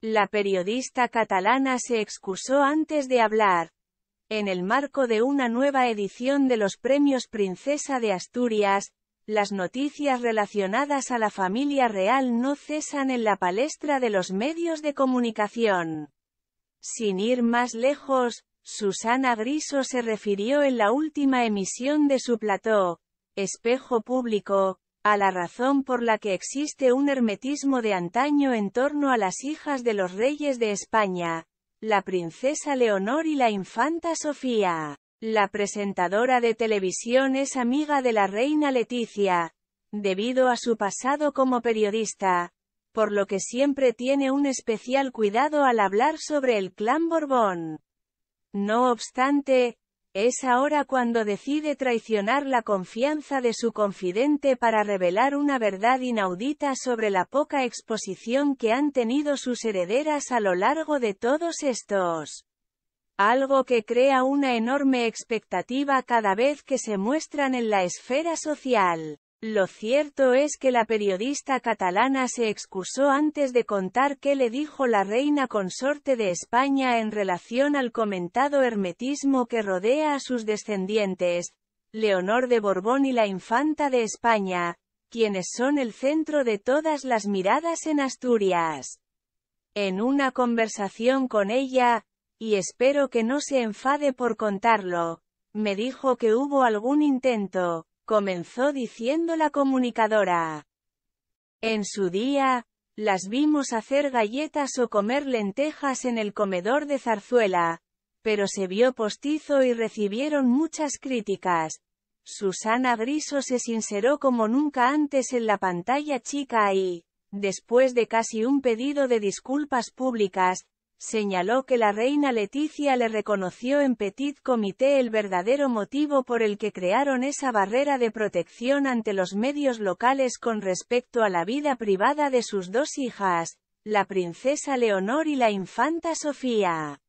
La periodista catalana se excusó antes de hablar. En el marco de una nueva edición de los Premios Princesa de Asturias, las noticias relacionadas a la familia real no cesan en la palestra de los medios de comunicación. Sin ir más lejos, Susana Griso se refirió en la última emisión de su plató, Espejo Público, a la razón por la que existe un hermetismo de antaño en torno a las hijas de los reyes de España, la princesa Leonor y la infanta Sofía. La presentadora de televisión es amiga de la reina Leticia, debido a su pasado como periodista, por lo que siempre tiene un especial cuidado al hablar sobre el clan Borbón. No obstante, es ahora cuando decide traicionar la confianza de su confidente para revelar una verdad inaudita sobre la poca exposición que han tenido sus herederas a lo largo de todos estos. Algo que crea una enorme expectativa cada vez que se muestran en la esfera social. Lo cierto es que la periodista catalana se excusó antes de contar qué le dijo la reina consorte de España en relación al comentado hermetismo que rodea a sus descendientes, Leonor de Borbón y la infanta de España, quienes son el centro de todas las miradas en Asturias. En una conversación con ella, y espero que no se enfade por contarlo, me dijo que hubo algún intento, comenzó diciendo la comunicadora. En su día, las vimos hacer galletas o comer lentejas en el comedor de zarzuela, pero se vio postizo y recibieron muchas críticas. Susana Griso se sinceró como nunca antes en la pantalla chica y, después de casi un pedido de disculpas públicas, señaló que la reina Leticia le reconoció en Petit Comité el verdadero motivo por el que crearon esa barrera de protección ante los medios locales con respecto a la vida privada de sus dos hijas, la princesa Leonor y la infanta Sofía.